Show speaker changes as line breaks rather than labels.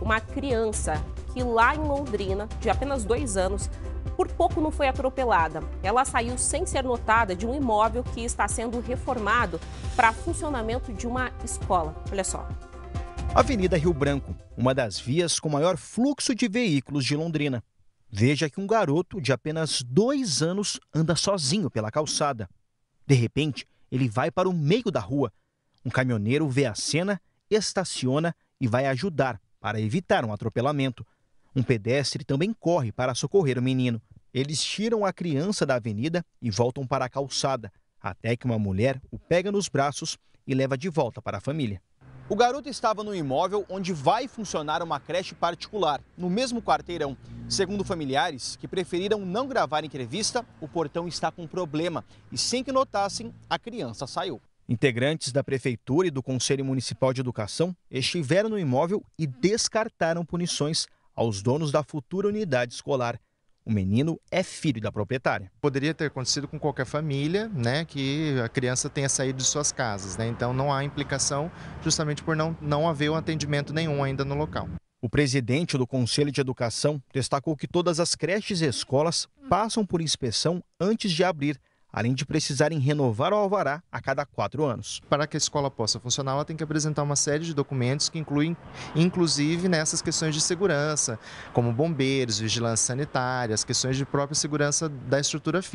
uma criança que lá em Londrina, de apenas dois anos, por pouco não foi atropelada. Ela saiu sem ser notada de um imóvel que está sendo reformado para funcionamento de uma escola. Olha só.
Avenida Rio Branco, uma das vias com maior fluxo de veículos de Londrina. Veja que um garoto de apenas dois anos anda sozinho pela calçada. De repente, ele vai para o meio da rua. Um caminhoneiro vê a cena, estaciona e vai ajudar para evitar um atropelamento, um pedestre também corre para socorrer o menino. Eles tiram a criança da avenida e voltam para a calçada, até que uma mulher o pega nos braços e leva de volta para a família. O garoto estava no imóvel onde vai funcionar uma creche particular, no mesmo quarteirão. Segundo familiares que preferiram não gravar entrevista, o portão está com problema e, sem que notassem, a criança saiu. Integrantes da Prefeitura e do Conselho Municipal de Educação estiveram no imóvel e descartaram
punições aos donos da futura unidade escolar. O menino é filho da proprietária. Poderia ter acontecido com qualquer família, né, que a criança tenha saído de suas casas, né? Então não há implicação, justamente por não, não haver um atendimento nenhum ainda no local. O presidente do Conselho de Educação destacou que todas as creches e escolas passam por inspeção antes de abrir além de precisarem renovar o alvará a cada quatro anos. Para que a escola possa funcionar, ela tem que apresentar uma série de documentos que incluem, inclusive, nessas né, questões de segurança, como bombeiros, vigilância sanitária, as questões de própria segurança da estrutura física.